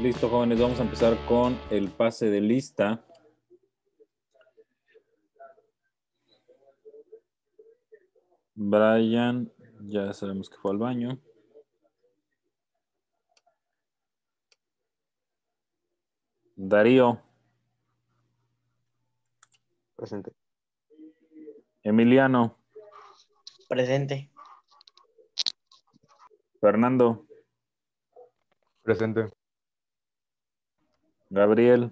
Listo, jóvenes, vamos a empezar con el pase de lista. Brian, ya sabemos que fue al baño. Darío. Presente. Emiliano. Presente. Fernando. Presente. Gabriel.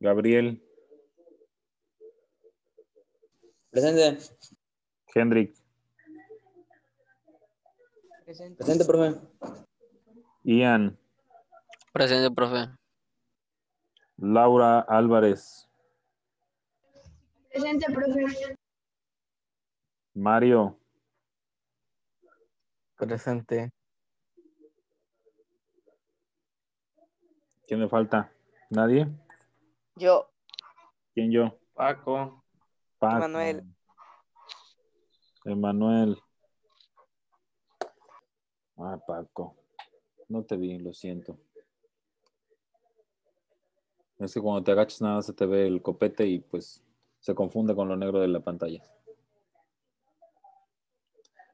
Gabriel. Presente. Hendrik. Presente. profe. Ian. Presente, profe. Laura Álvarez. Presente, profe. Mario. Presente. ¿Quién me falta? ¿Nadie? Yo. ¿Quién yo? Paco. Paco. Emanuel. Emanuel. Ah, Paco. No te vi, lo siento. Es que cuando te agachas nada se te ve el copete y pues se confunde con lo negro de la pantalla.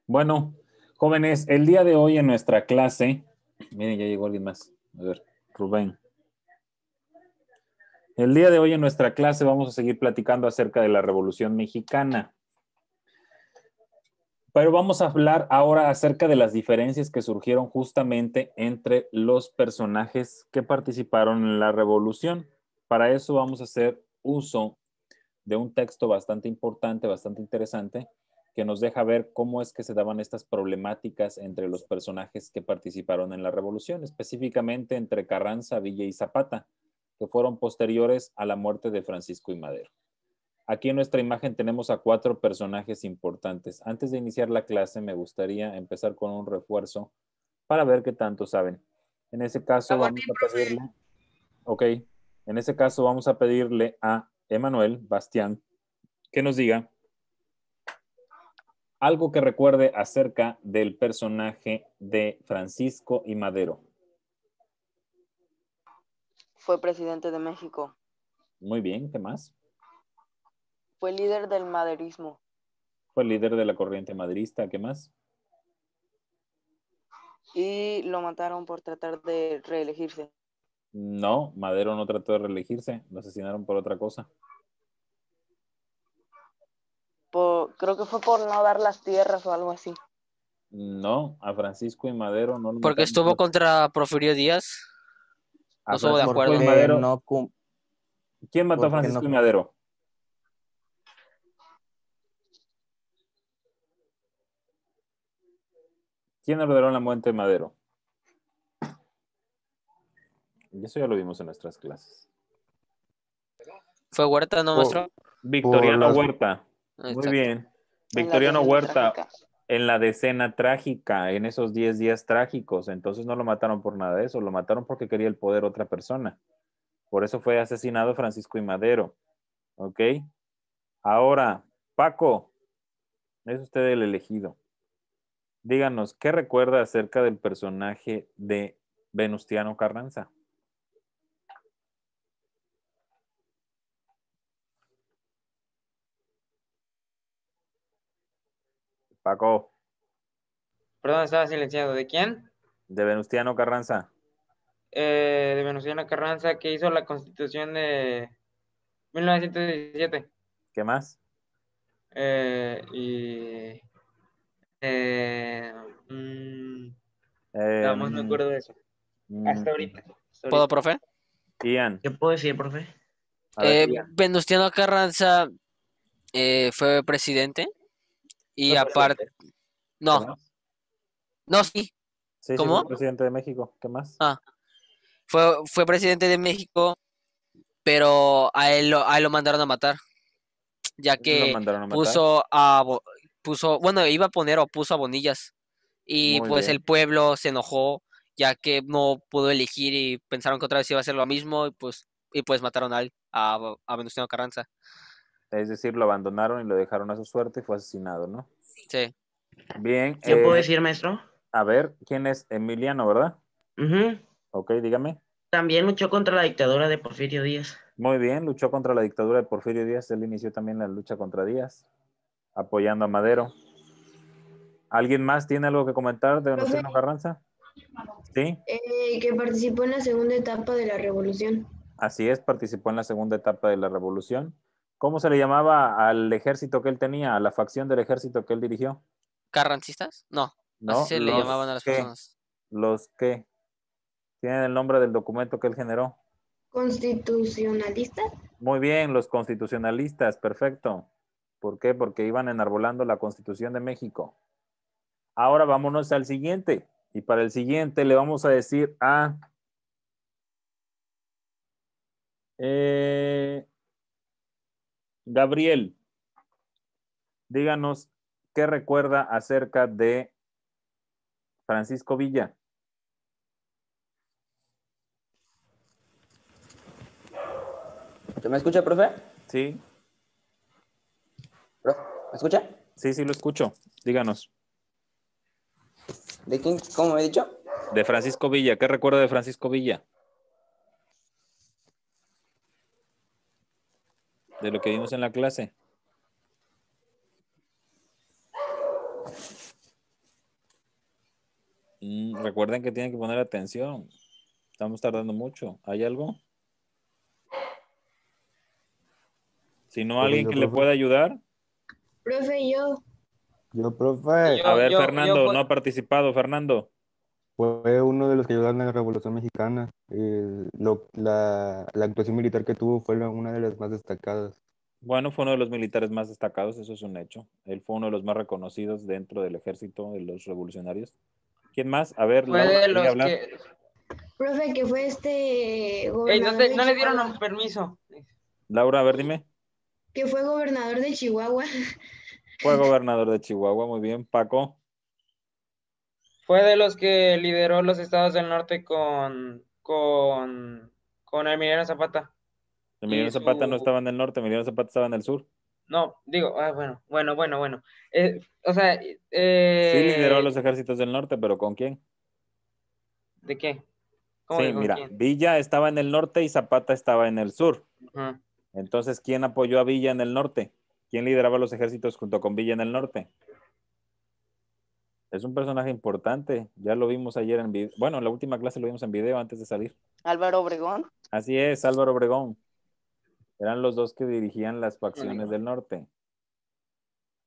Bueno, jóvenes, el día de hoy en nuestra clase, miren, ya llegó alguien más. A ver. Rubén. El día de hoy en nuestra clase vamos a seguir platicando acerca de la Revolución Mexicana. Pero vamos a hablar ahora acerca de las diferencias que surgieron justamente entre los personajes que participaron en la revolución. Para eso vamos a hacer uso de un texto bastante importante, bastante interesante, que nos deja ver cómo es que se daban estas problemáticas entre los personajes que participaron en la revolución, específicamente entre Carranza, Villa y Zapata, que fueron posteriores a la muerte de Francisco y Madero. Aquí en nuestra imagen tenemos a cuatro personajes importantes. Antes de iniciar la clase, me gustaría empezar con un refuerzo para ver qué tanto saben. En ese caso, vamos a pedirle. Ok. En ese caso, vamos a pedirle a Emanuel Bastián que nos diga algo que recuerde acerca del personaje de Francisco y Madero. Fue presidente de México. Muy bien, ¿qué más? Fue líder del maderismo. Fue líder de la corriente maderista, ¿qué más? Y lo mataron por tratar de reelegirse. No, Madero no trató de reelegirse, lo asesinaron por otra cosa. Creo que fue por no dar las tierras o algo así. No, a Francisco y Madero no. Porque estuvo contra Porfirio Díaz. No estuvo de acuerdo. Madero. ¿Quién mató a Francisco y Madero? ¿Quién ordenó la muerte de Madero? Y eso ya lo vimos en nuestras clases. ¿Fue Huerta, no, maestro? Victoriano Huerta. Muy bien. Victoriano Huerta en la decena trágica, en esos 10 días trágicos, entonces no lo mataron por nada de eso, lo mataron porque quería el poder otra persona. Por eso fue asesinado Francisco y Madero. ¿Ok? Ahora, Paco, es usted el elegido. Díganos, ¿qué recuerda acerca del personaje de Venustiano Carranza? Perdón, estaba silenciado. ¿De quién? De Venustiano Carranza. Eh, de Venustiano Carranza, que hizo la constitución de 1917. ¿Qué más? Eh, eh, mm, eh no, me acuerdo de eso. Mm, hasta ahorita, ¿Puedo, profe? ¿Qué puedo decir, profe? Eh, Venustiano Carranza fue presidente y aparte. No. No, sí. ¿Cómo? presidente de México. ¿Qué más? Ah. Fue, fue presidente de México, pero a él, lo, a él lo mandaron a matar. Ya que puso a. Puso, bueno, iba a poner o puso a Bonillas. Y pues el pueblo se enojó, ya que no pudo elegir y pensaron que otra vez iba a ser lo mismo. Y pues, y pues mataron a a, a Venustiano Carranza. Es decir, lo abandonaron y lo dejaron a su suerte y fue asesinado, ¿no? Sí. Bien. ¿Qué puedo eh, decir, maestro? A ver, ¿quién es Emiliano, verdad? Ok, dígame. También luchó contra la dictadura de Porfirio Díaz. Muy bien, luchó contra la dictadura de Porfirio Díaz. Él inició también la lucha contra Díaz, apoyando a Madero. ¿Alguien más tiene algo que comentar de Venustiano pues, Carranza? Sí. Eh, que participó en la segunda etapa de la revolución. Así es, participó en la segunda etapa de la revolución. ¿Cómo se le llamaba al ejército que él tenía, a la facción del ejército que él dirigió? ¿Carrancistas? No. no así se le llamaban a las personas. ¿Los qué? Tienen el nombre del documento que él generó. ¿Constitucionalistas? Muy bien, los constitucionalistas, perfecto. ¿Por qué? Porque iban enarbolando la Constitución de México. Ahora vámonos al siguiente. Y para el siguiente le vamos a decir a... Eh, Gabriel, díganos qué recuerda acerca de Francisco Villa. me escucha, profe? Sí. ¿Me escucha? Sí, sí, lo escucho. Díganos. ¿De quién? ¿Cómo me he dicho? De Francisco Villa. ¿Qué recuerda de Francisco Villa? de lo que vimos en la clase? Mm, recuerden que tienen que poner atención. Estamos tardando mucho. ¿Hay algo? Si no, alguien que le pueda ayudar. Profe, yo. Yo, profe. a ver, Fernando, no ha participado, Fernando fue uno de los que ayudaron en la Revolución Mexicana. Eh, la, actuación militar que tuvo fue una de las más destacadas. Bueno, fue uno de los militares más destacados, eso es un hecho. Él fue uno de los más reconocidos dentro del ejército de los revolucionarios. ¿Quién más? A ver, Laura, de hablar? Profe, que fue este gobernador. no, le dieron permiso. Laura, a ver, dime. Que fue gobernador de Chihuahua. Fue gobernador de Chihuahua, muy bien. Paco. Fue de los que lideró los estados del norte con, con, con Emiliano Zapata. Emiliano Zapata no estaba en el norte, Emiliano Zapata estaba en el sur. No, digo, ah, bueno, bueno, bueno, bueno. Eh, o sea... Eh, sí lideró los ejércitos del norte, pero ¿con quién? ¿De qué? sí, mira, Villa estaba en el norte y Zapata estaba en el sur. Entonces, ¿quién apoyó a Villa en el norte? ¿Quién lideraba los ejércitos junto con Villa en el norte? es un personaje importante. Ya lo vimos ayer en video. Bueno, en la última clase lo vimos en video antes de salir. Álvaro Obregón. Así es, Álvaro Obregón. Eran los dos que dirigían las facciones del norte.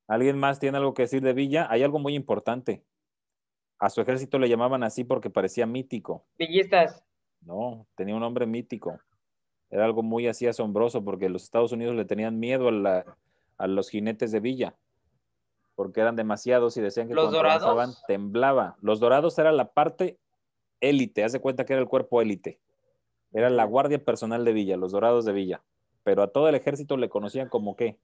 ¿Alguien más tiene algo que decir de Villa? Hay algo muy importante. A su ejército le llamaban así porque parecía mítico. Villistas. No, tenía un nombre mítico. Era algo muy así asombroso porque los Estados Unidos le tenían miedo a, la, a los jinetes de Villa porque eran demasiados y decían que ¿Los cuando dorados? temblaba. Los dorados era la parte élite, Hace cuenta que era el cuerpo élite. Era la guardia personal de Villa, los dorados de Villa. Pero a todo el ejército le conocían como qué?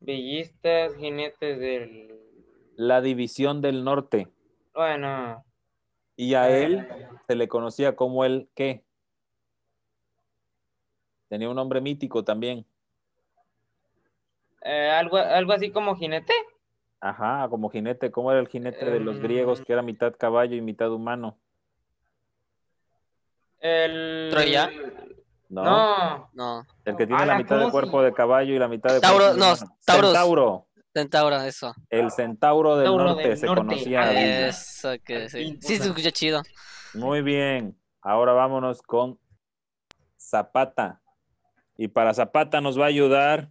Villistas, jinetes del... La división del norte. Bueno. Y a él se le conocía como el qué? Tenía un nombre mítico también. Eh, algo, algo así como jinete. Ajá, como jinete. ¿Cómo era el jinete de los griegos eh, que era mitad caballo y mitad humano? El... ¿Troya? No. No. El que tiene la ah, mitad de cuerpo de caballo y la mitad de Tauro, cuerpo no, de Centauro. Centauro, eso. El centauro del norte se conocía. Eso que sí, se escucha chido. Muy bien. Ahora vámonos con Zapata. Y para Zapata nos va a ayudar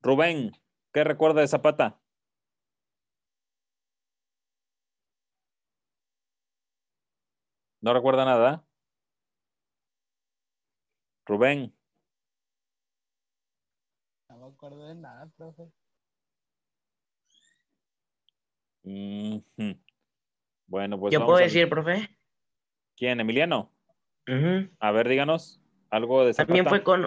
Rubén, ¿qué recuerda de Zapata? ¿No recuerda nada? Rubén. No me acuerdo de nada, profe. Bueno, pues. ¿Yo puedo decir, profe? ¿Quién? ¿Emiliano? A ver, díganos algo de Zapata. También fue, con...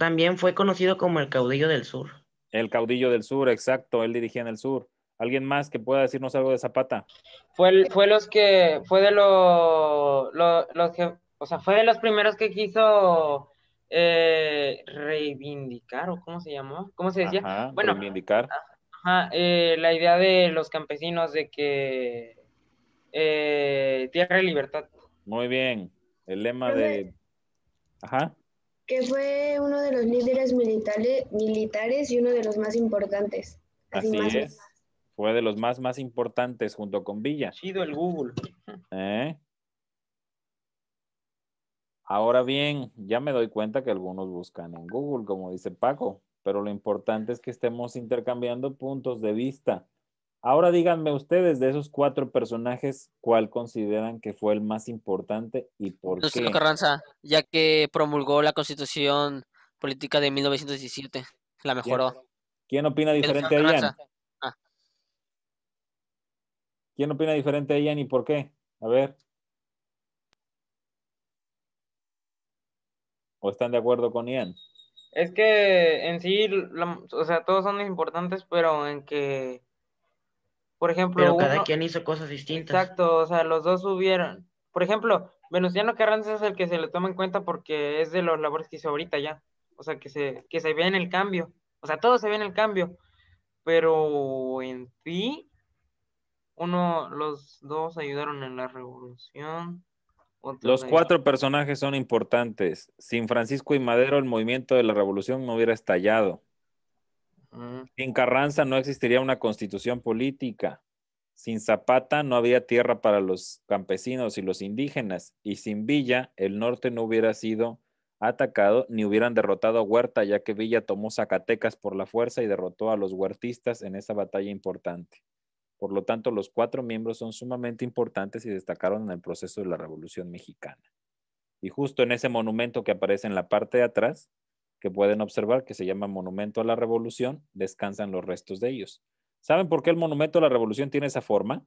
También fue conocido como el caudillo del sur. El caudillo del sur, exacto, él dirigía en el sur. ¿Alguien más que pueda decirnos algo de Zapata? Fue, fue los que, fue de los que, fue de los primeros que quiso eh, reivindicar, o cómo se llamó, cómo se decía. bueno, reivindicar. Eh, la idea de los campesinos de que eh, tierra y libertad. Muy bien, el lema de... Ajá que fue uno de los líderes militares, militares y uno de los más importantes. Así, es. Fue de los más, más importantes junto con Villa. sido el Google. ¿Eh? Ahora bien, ya me doy cuenta que algunos buscan en Google, como dice Paco, pero lo importante es que estemos intercambiando puntos de vista Ahora díganme ustedes de esos cuatro personajes, ¿cuál consideran que fue el más importante y por pues, qué? qué? Carranza, ya que promulgó la Constitución Política de 1917, la mejoró. ¿Quién, opina diferente a Ian? Ah. ¿Quién opina diferente a Ian y por qué? A ver. ¿O están de acuerdo con Ian? Es que en sí, o sea, todos son importantes, pero en que por ejemplo. Pero cada quien hizo cosas distintas. Exacto, o sea, los dos subieron. Por ejemplo, Venustiano Carranza es el que se le toma en cuenta porque es de los labores que hizo ahorita ya. O sea, que se, que se ve en el cambio. O sea, todos se ve en el cambio. Pero en ti, uno, los dos ayudaron en la revolución. Los cuatro personajes son importantes. Sin Francisco y Madero, el movimiento de la revolución no hubiera estallado en Carranza no existiría una constitución política. Sin Zapata no había tierra para los campesinos y los indígenas. Y sin Villa, el norte no hubiera sido atacado ni hubieran derrotado a Huerta, ya que Villa tomó Zacatecas por la fuerza y derrotó a los huertistas en esa batalla importante. Por lo tanto, los cuatro miembros son sumamente importantes y destacaron en el proceso de la Revolución Mexicana. Y justo en ese monumento que aparece en la parte de atrás, que pueden observar, que se llama Monumento a la Revolución, descansan los restos de ellos. ¿Saben por qué el Monumento a la Revolución tiene esa forma?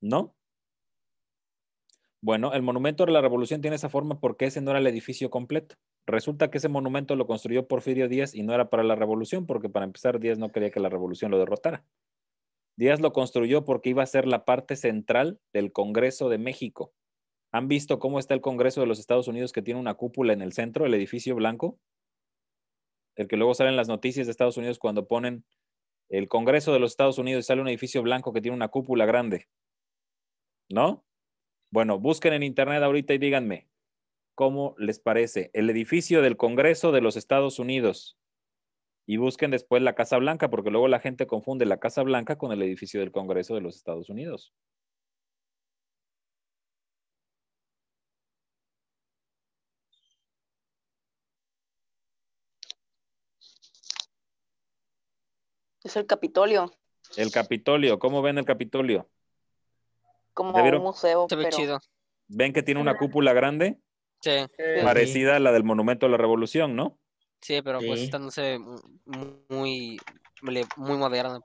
¿No? Bueno, el Monumento a la Revolución tiene esa forma porque ese no era el edificio completo. Resulta que ese monumento lo construyó Porfirio Díaz y no era para la revolución, porque para empezar Díaz no quería que la revolución lo derrotara. Díaz lo construyó porque iba a ser la parte central del Congreso de México. ¿Han visto cómo está el Congreso de los Estados Unidos que tiene una cúpula en el centro, el edificio blanco? El que luego salen las noticias de Estados Unidos cuando ponen el Congreso de los Estados Unidos y sale un edificio blanco que tiene una cúpula grande. ¿No? Bueno, busquen en internet ahorita y díganme cómo les parece el edificio del Congreso de los Estados Unidos. Y busquen después la Casa Blanca, porque luego la gente confunde la Casa Blanca con el edificio del Congreso de los Estados Unidos. Es el Capitolio. El Capitolio, ¿cómo ven el Capitolio? Como un museo. Se ve chido. ¿Ven que tiene una cúpula grande? Sí. Parecida a la del Monumento a la Revolución, ¿no? Sí, pero pues estándose muy, muy moderna.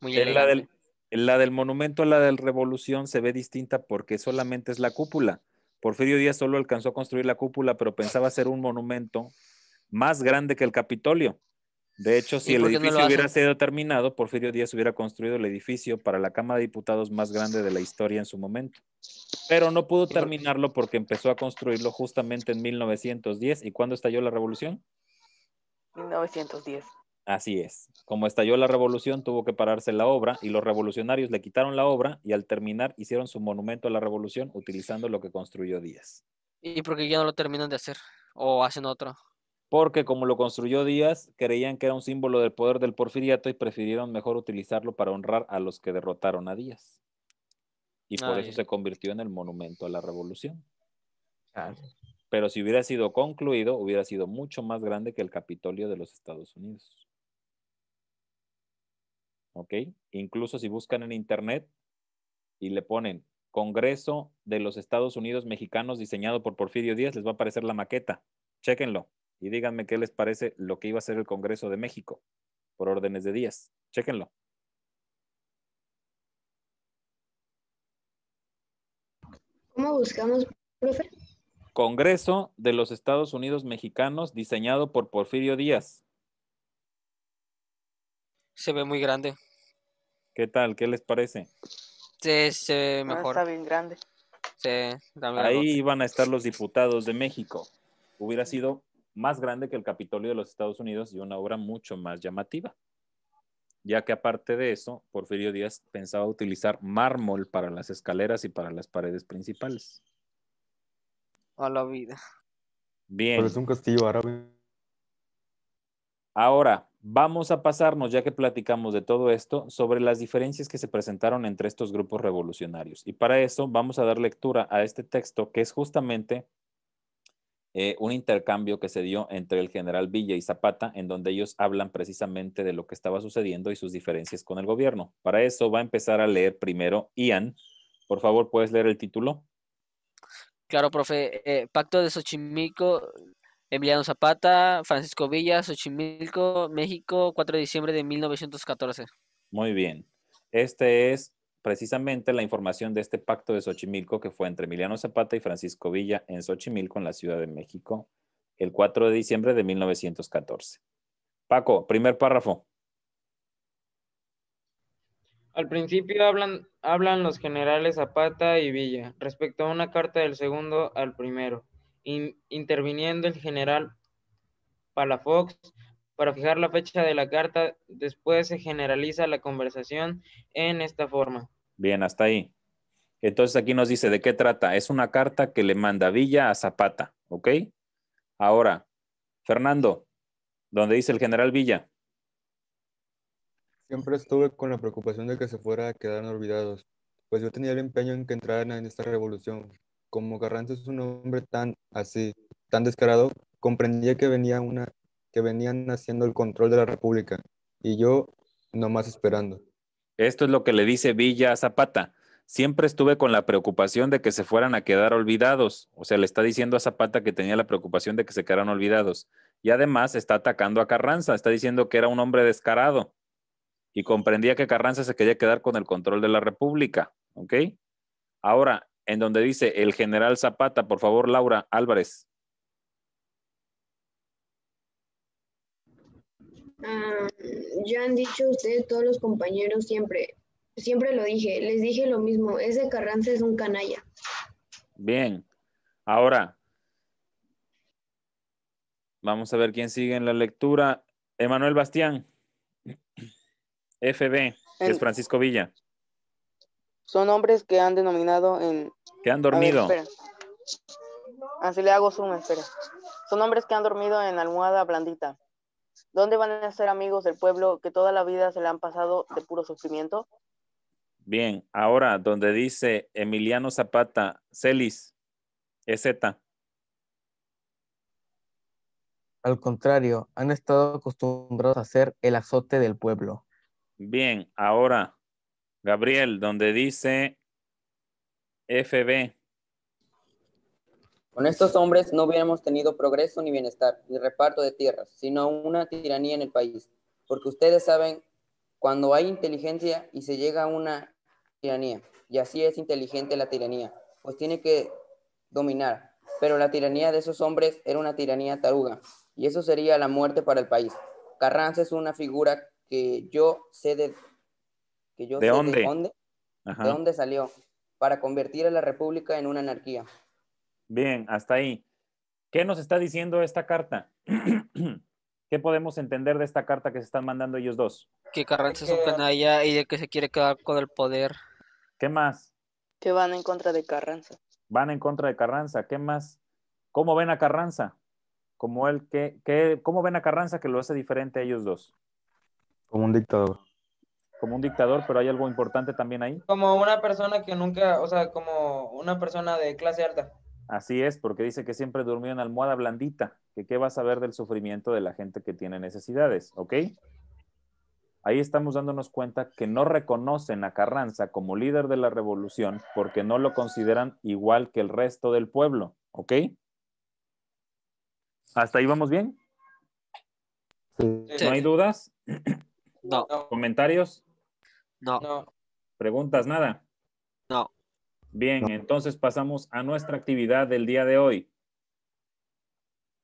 Muy en la, del, la del Monumento a la Revolución se ve distinta porque solamente es la cúpula. Porfirio Díaz solo alcanzó a construir la cúpula, pero pensaba hacer un monumento más grande que el Capitolio. De hecho, si el edificio hubiera sido terminado, Porfirio Díaz hubiera construido el edificio para la Cámara de Diputados más grande de la historia en su momento. Pero no pudo terminarlo porque empezó a construirlo justamente en 1910. ¿Y cuándo estalló la revolución? 1910. Así es. Como estalló la revolución, tuvo que pararse la obra y los revolucionarios le quitaron la obra y al terminar hicieron su monumento a la revolución utilizando lo que construyó Díaz. ¿Y por qué ya no lo terminan de hacer? ¿O hacen otro? porque como lo construyó Díaz, creían que era un símbolo del poder del porfiriato y prefirieron mejor utilizarlo para honrar a los que derrotaron a Díaz. Y por ah, eso se convirtió en el monumento a la revolución. Pero si hubiera sido concluido, hubiera sido mucho más grande que el Capitolio de los Estados Unidos. ¿Ok? Incluso si buscan en Internet y le ponen Congreso de los Estados Unidos Mexicanos diseñado por Porfirio Díaz, les va a aparecer la maqueta. Chéquenlo y díganme qué les parece lo que iba a ser el Congreso de México por órdenes de Díaz. Chéquenlo. ¿Cómo buscamos, profe? Congreso de los Estados Unidos Mexicanos diseñado por Porfirio Díaz. Se ve muy grande. ¿Qué tal? ¿Qué les parece? se ve ah, mejor. está bien grande. Ahí iban a estar los diputados de México. Hubiera sido más grande que el Capitolio de los Estados Unidos y una obra mucho más llamativa, ya que aparte de eso, Porfirio Díaz pensaba utilizar mármol para las escaleras y para las paredes principales. A la vida. Bien. Pero es un castillo árabe. Ahora, vamos a pasarnos, ya que platicamos de todo esto, sobre las diferencias que se presentaron entre estos grupos revolucionarios. Y para eso vamos a dar lectura a este texto que es justamente eh, un intercambio que se dio entre el general Villa y Zapata, en donde ellos hablan precisamente de lo que estaba sucediendo y sus diferencias con el gobierno. Para eso va a empezar a leer primero Ian. Por favor, ¿puedes leer el título? Claro, profe. Eh, Pacto de Xochimilco, Emiliano Zapata, Francisco Villa, Xochimilco, México, 4 de diciembre de 1914. Muy bien. Este es precisamente la información de este pacto de Xochimilco que fue entre Emiliano Zapata y Francisco Villa en Xochimilco, en la Ciudad de México, el 4 de diciembre de 1914. Paco, primer párrafo. Al principio hablan, hablan los generales Zapata y Villa respecto a una carta del segundo al primero, interviniendo el general Palafox para fijar la fecha de la carta, después se generaliza la conversación en esta forma. Bien, hasta ahí. Entonces aquí nos dice de qué trata. Es una carta que le manda Villa a Zapata, ¿ok? Ahora, Fernando, ¿dónde dice el general Villa. Siempre estuve con la preocupación de que se fuera a quedar olvidados, pues yo tenía el empeño en que entraran en esta revolución. Como Carranza es un hombre tan así, tan descarado, comprendía que venía una que venían haciendo el control de la república y yo nomás esperando. Esto es lo que le dice Villa a Zapata. Siempre estuve con la preocupación de que se fueran a quedar olvidados. O sea, le está diciendo a Zapata que tenía la preocupación de que se quedaran olvidados. Y además está atacando a Carranza, está diciendo que era un hombre descarado y comprendía que Carranza se quería quedar con el control de la República. ¿Ok? Ahora, en donde dice el general Zapata, por favor, Laura Álvarez. Ah, ya han dicho ustedes todos los compañeros siempre, siempre lo dije, les dije lo mismo, ese Carranza es un canalla. Bien, ahora vamos a ver quién sigue en la lectura. Emanuel Bastián, FB, que es Francisco Villa. Son hombres que han denominado en... Que han dormido. Así le hago zoom, espera. Son hombres que han dormido en almohada blandita ¿Dónde van a ser amigos del pueblo que toda la vida se le han pasado de puro sufrimiento? Bien, ahora donde dice Emiliano Zapata, Celis, EZ. Al contrario, han estado acostumbrados a ser el azote del pueblo. Bien, ahora, Gabriel, donde dice FB, con estos hombres no hubiéramos tenido progreso ni bienestar, ni reparto de tierras, sino una tiranía en el país. Porque ustedes saben, cuando hay inteligencia y se llega a una tiranía, y así es inteligente la tiranía, pues tiene que dominar. Pero la tiranía de esos hombres era una tiranía taruga, y eso sería la muerte para el país. Carranza es una figura que yo sé de que yo de dónde salió para convertir a la república en una anarquía. Bien, hasta ahí. ¿Qué nos está diciendo esta carta? ¿Qué podemos entender de esta carta que se están mandando ellos dos? Que Carranza es un canalla y de que se quiere quedar con el poder. ¿Qué más? Que van en contra de Carranza. Van en contra de Carranza. ¿Qué más? ¿Cómo ven a Carranza? Como que, ¿Cómo ven a Carranza que lo hace diferente a ellos dos? Como un dictador. Como un dictador, pero hay algo importante también ahí. Como una persona que nunca, o sea, como una persona de clase alta. Así es, porque dice que siempre durmió en almohada blandita, que qué vas a ver del sufrimiento de la gente que tiene necesidades, ¿ok? Ahí estamos dándonos cuenta que no reconocen a Carranza como líder de la revolución porque no lo consideran igual que el resto del pueblo, ¿ok? ¿Hasta ahí vamos bien? ¿No hay dudas? No. ¿Comentarios? No. ¿Preguntas? Nada. Bien, entonces pasamos a nuestra actividad del día de hoy.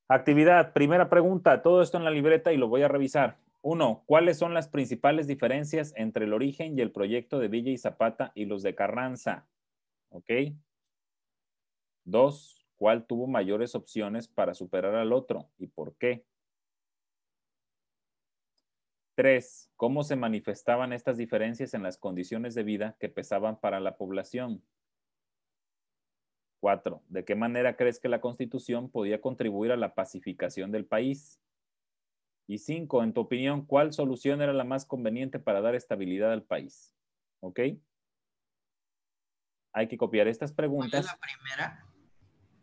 Actividad, primera pregunta, todo esto en la libreta y lo voy a revisar. Uno, ¿cuáles son las principales diferencias entre el origen y el proyecto de Villa y Zapata y los de Carranza? ¿Ok? Dos, ¿cuál tuvo mayores opciones para superar al otro y por qué? Tres, ¿cómo se manifestaban estas diferencias en las condiciones de vida que pesaban para la población? Cuatro, ¿de qué manera crees que la Constitución podía contribuir a la pacificación del país? Y cinco, en tu opinión, ¿cuál solución era la más conveniente para dar estabilidad al país? ¿Ok? Hay que copiar estas preguntas. la primera?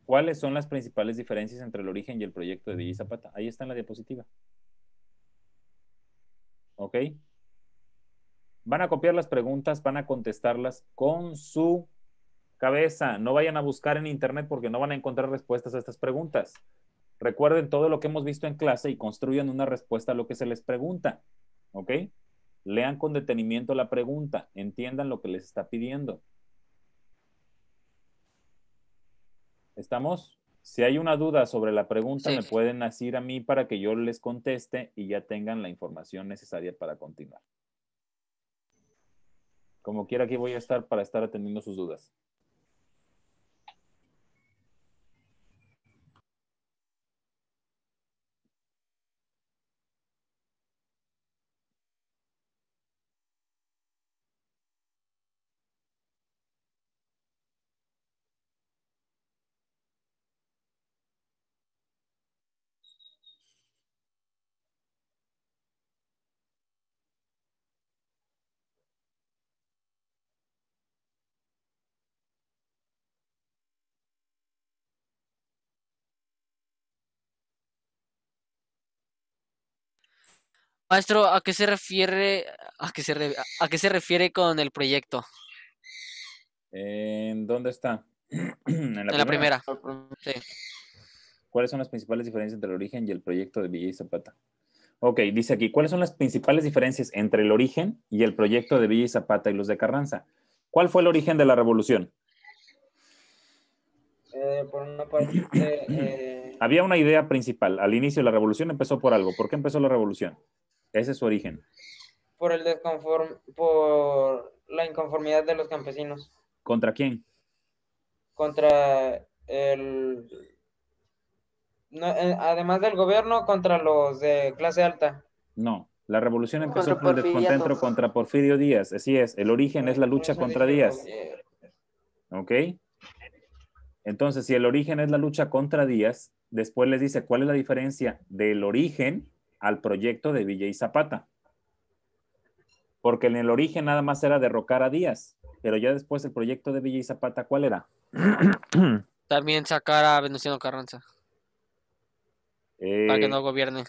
¿Cuáles son las principales diferencias entre el origen y el proyecto de Villa Zapata? Ahí está en la diapositiva. ¿Ok? Van a copiar las preguntas, van a contestarlas con su cabeza, no vayan a buscar en internet porque no van a encontrar respuestas a estas preguntas. Recuerden todo lo que hemos visto en clase y construyan una respuesta a lo que se les pregunta, ¿ok? Lean con detenimiento la pregunta, entiendan lo que les está pidiendo. ¿Estamos? Si hay una duda sobre la pregunta, me pueden decir a mí para que yo les conteste y ya tengan la información necesaria para continuar. Como quiera, aquí voy a estar para estar atendiendo sus dudas. Maestro, ¿a qué se refiere, a qué se, refiere con el proyecto? ¿En dónde está? en la primera. ¿Cuáles son las principales diferencias entre el origen y el proyecto de Villa y Zapata? Ok, dice aquí, ¿cuáles son las principales diferencias entre el origen y el proyecto de Villa y Zapata y los de Carranza? ¿Cuál fue el origen de la revolución? Eh, por una parte... Eh, Había una idea principal. Al inicio de la revolución empezó por algo. ¿Por qué empezó la revolución? Ese es su origen. Por, el desconform por la inconformidad de los campesinos. ¿Contra quién? Contra el... Eh, además del gobierno, contra los de clase alta. No, la revolución empezó por el descontento contra Porfirio Díaz. Así es, el origen es la lucha contra Díaz. ¿Ok? Entonces, si el origen es la lucha contra Díaz, después les dice cuál es la diferencia del origen al proyecto de Villa y Zapata. Porque en el origen nada más era derrocar a Díaz, pero ya después el proyecto de Villa y Zapata, ¿cuál era? También sacar a Venustiano Carranza. para que eh, no gobierne.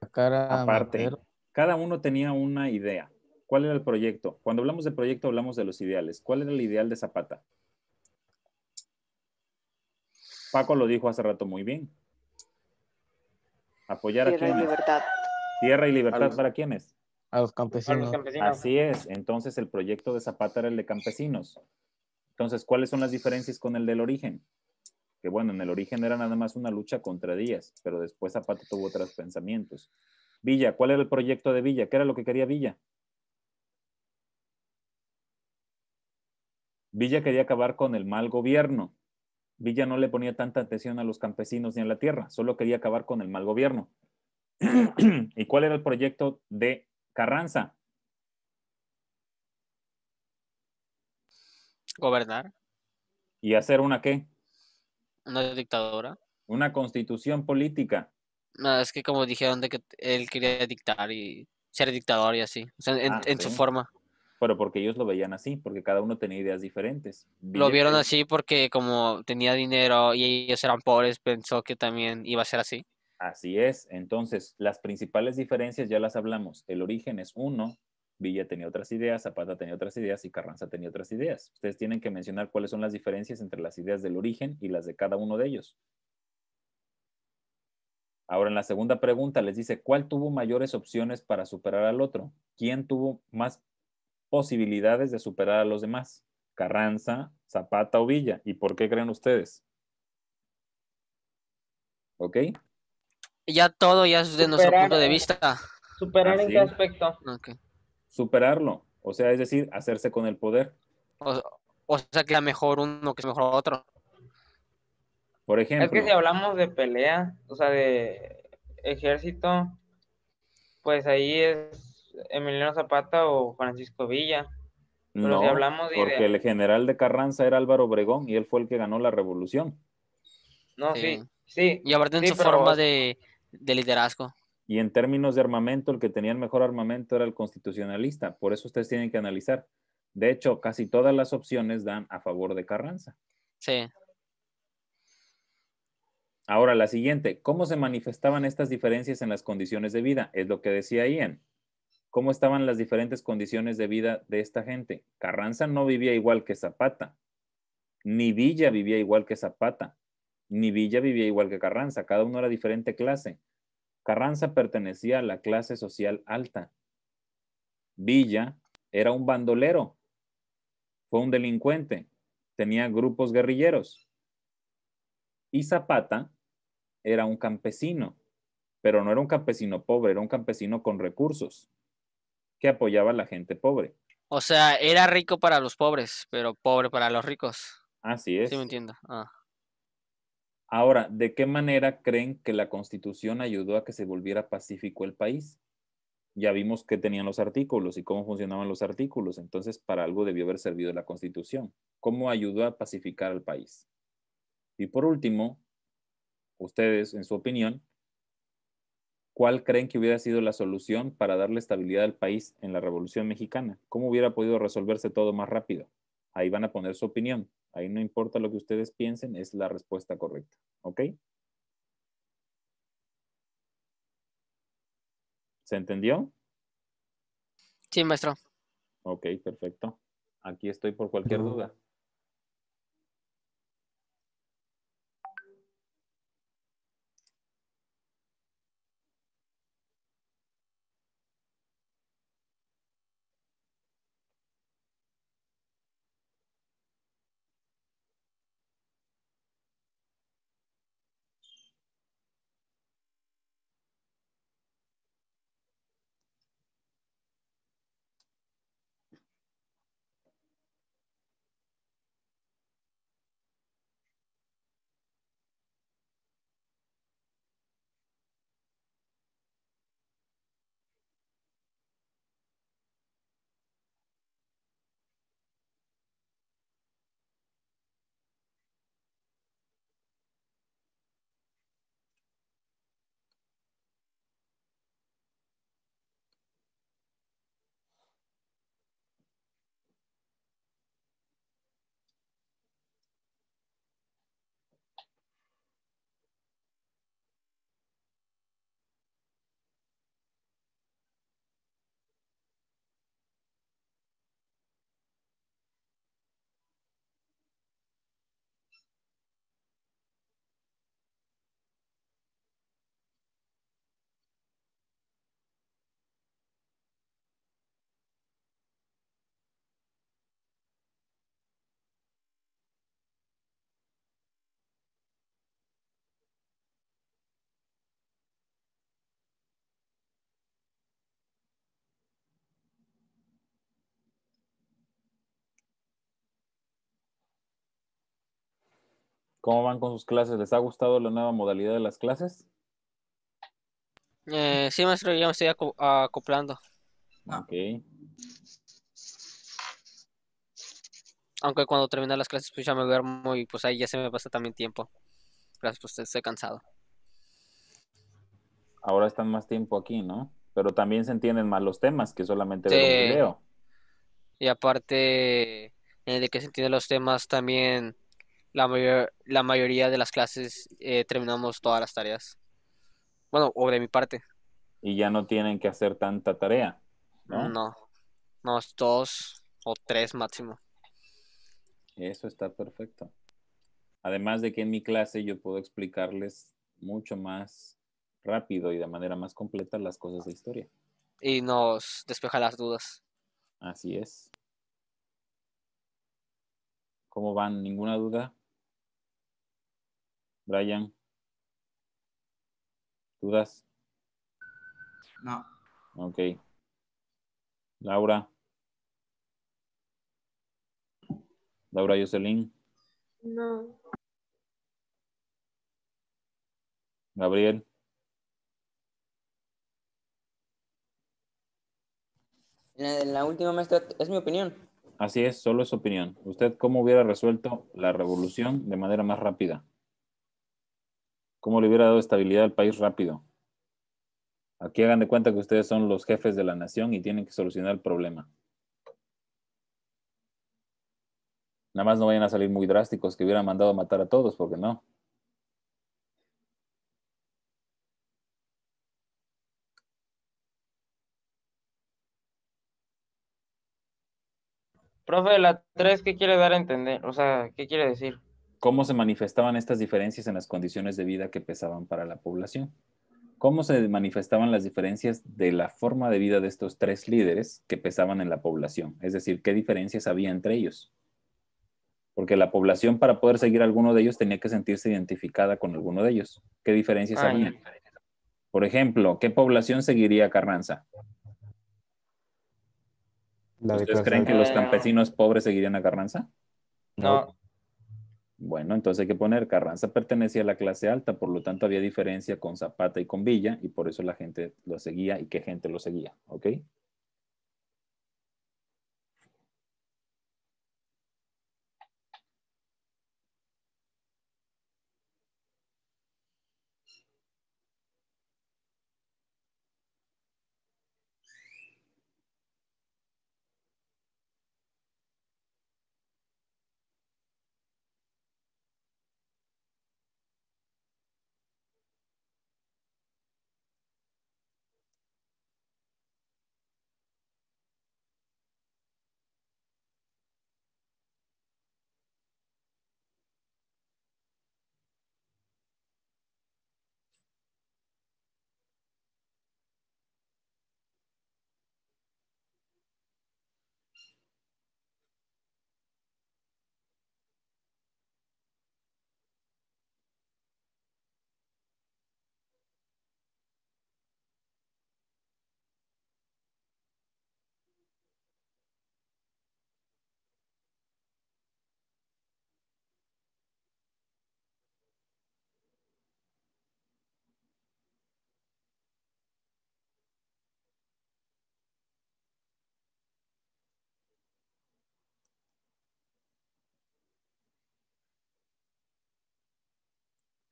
Aparte, cada uno tenía una idea. ¿Cuál era el proyecto? Cuando hablamos de proyecto hablamos de los ideales. ¿Cuál era el ideal de Zapata? Paco lo dijo hace rato muy bien. Apoyar Tierra a quienes. Y libertad. Tierra y libertad para quiénes? A los campesinos. A los campesinos. Así es. Entonces el proyecto de Zapata era el de campesinos. Entonces, ¿cuáles son las diferencias con el del origen? Que bueno, en el origen era nada más una lucha contra Díaz, pero después Zapata tuvo otros pensamientos. Villa, ¿cuál era el proyecto de Villa? ¿Qué era lo que quería Villa? Villa quería acabar con el mal gobierno. Villa no le ponía tanta atención a los campesinos ni a la tierra, solo quería acabar con el mal gobierno. ¿Y cuál era el proyecto de Carranza? Gobernar. ¿Y hacer una qué? Una dictadura. Una constitución política. No, es que como dijeron de que él quería dictar y ser dictador y así, ah, en, su forma. Pero porque ellos lo veían así, porque cada uno tenía ideas diferentes. Lo vieron así porque como tenía dinero y ellos eran pobres, pensó que también iba a ser así. Así es. Entonces, las principales diferencias ya las hablamos. El origen es uno, Villa tenía otras ideas, Zapata tenía otras ideas y Carranza tenía otras ideas. Ustedes tienen que mencionar cuáles son las diferencias entre las ideas del origen y las de cada uno de ellos. Ahora en la segunda pregunta les dice, ¿cuál tuvo mayores opciones para superar al otro? ¿Quién tuvo más posibilidades de superar a los demás, Carranza, Zapata o Villa. ¿Y por qué creen ustedes? ¿Ok? Ya todo, ya es de nuestro punto de vista. ¿Superar en qué aspecto? Superarlo, o sea, es decir, hacerse con el poder. O, sea, que mejor uno que es mejor otro. Por ejemplo. Es que si hablamos de pelea, o sea, de ejército, pues ahí es Emiliano Zapata o Francisco Villa. no, porque el general de Carranza era Álvaro Obregón y él fue el que ganó la revolución. No, sí, sí. y aparte en su forma de, de liderazgo. Y en términos de armamento, el que tenía el mejor armamento era el constitucionalista. Por eso ustedes tienen que analizar. De hecho, casi todas las opciones dan a favor de Carranza. Sí. Ahora, la siguiente. ¿Cómo se manifestaban estas diferencias en las condiciones de vida? Es lo que decía Ian cómo estaban las diferentes condiciones de vida de esta gente. Carranza no vivía igual que Zapata, ni Villa vivía igual que Zapata, ni Villa vivía igual que Carranza, cada uno era diferente clase. Carranza pertenecía a la clase social alta. Villa era un bandolero, fue un delincuente, tenía grupos guerrilleros. Y Zapata era un campesino, pero no era un campesino pobre, era un campesino con recursos que apoyaba a la gente pobre. O sea, era rico para los pobres, pero pobre para los ricos. Así es. Sí, me entiendo. Ah. Ahora, ¿de qué manera creen que la constitución ayudó a que se volviera pacífico el país? Ya vimos qué tenían los artículos y cómo funcionaban los artículos, entonces para algo debió haber servido la constitución. ¿Cómo ayudó a pacificar al país? Y por último, ustedes, en su opinión, ¿Cuál creen que hubiera sido la solución para darle estabilidad al país en la Revolución Mexicana? ¿Cómo hubiera podido resolverse todo más rápido? Ahí van a poner su opinión. Ahí no importa lo que ustedes piensen, es la respuesta correcta. ¿Ok? ¿Se entendió? Sí, maestro. Ok, perfecto. Aquí estoy por cualquier duda. ¿Cómo van con sus clases? ¿Les ha gustado la nueva modalidad de las clases? Eh, sí, maestro, ya me estoy acoplando. Ah. Ok. Aunque cuando termine las clases, pues ya me duermo y pues ahí ya se me pasa también tiempo. Gracias, pues estoy cansado. Ahora están más tiempo aquí, ¿no? Pero también se entienden más los temas que solamente veo video. Y aparte, eh, de que se entienden los temas también la, mayor, la mayoría de las clases eh, terminamos todas las tareas. Bueno, o de mi parte. Y ya no tienen que hacer tanta tarea, ¿no? No, no, dos o tres máximo. Eso está perfecto. Además de que en mi clase yo puedo explicarles mucho más rápido y de manera más completa las cosas de historia. Y nos despeja las dudas. Así es. ¿Cómo van? ¿Ninguna duda? Brian. ¿Dudas? No. Ok. Laura. Laura Jocelyn. No. Gabriel. La, la última maestra es mi opinión. Así es, solo es opinión. ¿Usted cómo hubiera resuelto la revolución de manera más rápida? ¿Cómo le hubiera dado estabilidad al país rápido? Aquí hagan de cuenta que ustedes son los jefes de la nación y tienen que solucionar el problema. Nada más no vayan a salir muy drásticos que hubieran mandado a matar a todos, ¿por qué no. Profe, la 3, ¿qué quiere dar a entender? O sea, ¿qué quiere decir? cómo se manifestaban estas diferencias en las condiciones de vida que pesaban para la población. Cómo se manifestaban las diferencias de la forma de vida de estos tres líderes que pesaban en la población. Es decir, qué diferencias había entre ellos. Porque la población para poder seguir a alguno de ellos tenía que sentirse identificada con alguno de ellos. ¿Qué diferencias había? Por ejemplo, ¿qué población seguiría a Carranza? ¿Ustedes creen que los eh, campesinos pobres seguirían a Carranza? No. Bueno, entonces hay que poner, Carranza pertenecía a la clase alta, por lo tanto había diferencia con Zapata y con Villa, y por eso la gente lo seguía y qué gente lo seguía, ¿ok?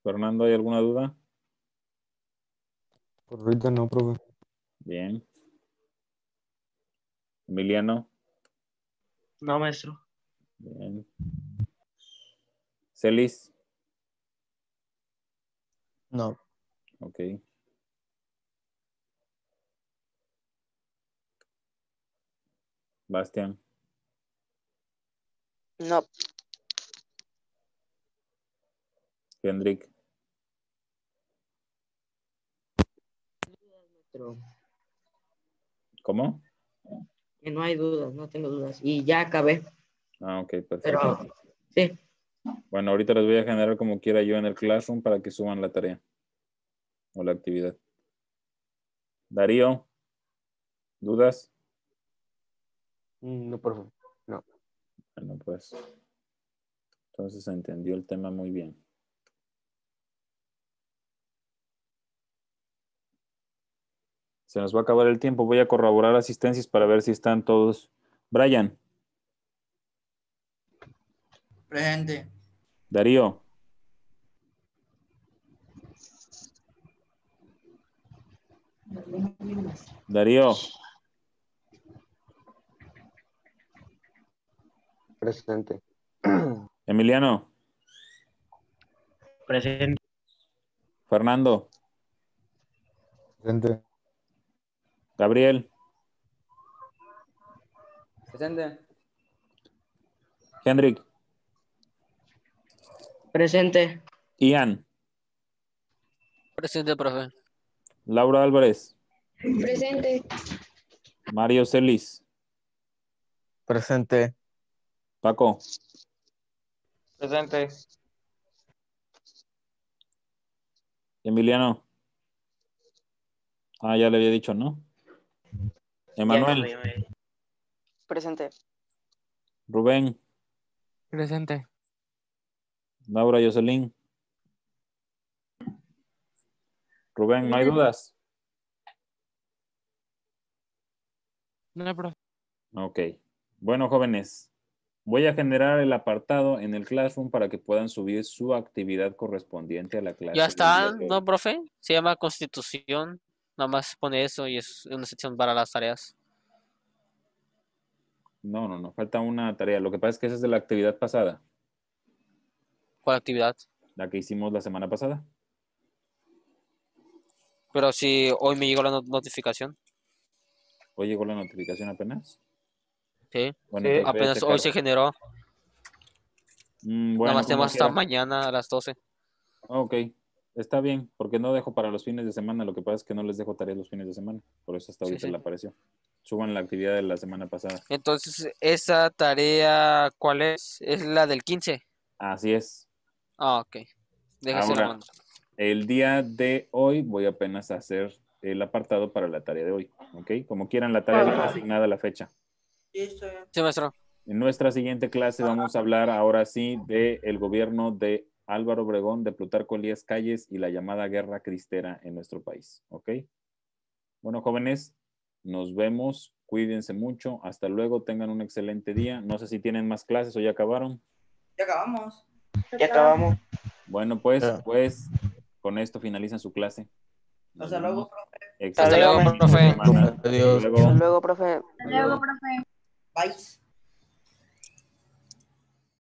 Fernando, ¿hay alguna duda? Por ahorita no, profe. Bien. Emiliano. No, maestro. Bien. Celis. No. Ok. Bastian. No. Hendrik. ¿Cómo? no hay dudas, no tengo dudas. Y ya acabé. Ah, ok, perfecto. Bueno, ahorita les voy a generar como quiera yo en el Classroom para que suban la tarea o la actividad. Darío, ¿dudas? Mm, no, por favor, no. Bueno, pues, entonces se entendió el tema muy bien. Se nos va a acabar el tiempo. Voy a corroborar asistencias para ver si están todos. Brian. Presente. Darío. Darío. Presente. Emiliano. Presente. Fernando. Presente. Gabriel. Presente. Henrik, Presente. Ian. Presente, profe. Laura Álvarez. Presente. Mario Celis. Presente. Paco. Presente. Emiliano. Ah, ya le había dicho, ¿no? Emanuel. Presente. Rubén. Presente. Laura Jocelyn. Rubén, ¿no hay dudas? No, profe. Ok. Bueno, jóvenes, voy a generar el apartado en el Classroom para que puedan subir su actividad correspondiente a la clase. Ya está, ¿no, profe? Se llama Constitución Nada más pone eso y es una sección para las tareas. No, no, no, falta una tarea. Lo que pasa es que esa es de la actividad pasada. ¿Cuál actividad? La que hicimos la semana pasada. Pero si hoy me llegó la notificación. ¿Hoy llegó la notificación apenas? Sí, apenas hoy se generó. Mm, nada más tenemos hasta mañana a las 12. Ok, Está bien, porque no dejo para los fines de semana. Lo que pasa es que no les dejo tareas los fines de semana. Por eso hasta ahorita se le apareció. Suban la actividad de la semana pasada. Entonces, ¿esa tarea cuál es? Es la del 15. Así es. Ah, ok. Ahora, el día de hoy voy apenas a hacer el apartado para la tarea de hoy. ¿Ok? Como quieran, la tarea asignada a la fecha. Sí, maestro. En nuestra siguiente clase vamos a hablar ahora sí del el gobierno de Álvaro Obregón de Plutarco Elías Calles y la llamada guerra cristera en nuestro país. ¿Ok? Bueno, jóvenes, nos vemos. Cuídense mucho. Hasta luego. Tengan un excelente día. No sé si tienen más clases o ya acabaron. Ya acabamos. Ya acabamos. Bueno, pues, pues con esto finalizan su clase. Hasta luego, profe. Hasta luego, profe. Hasta luego, profe. Hasta luego, profe. Bye.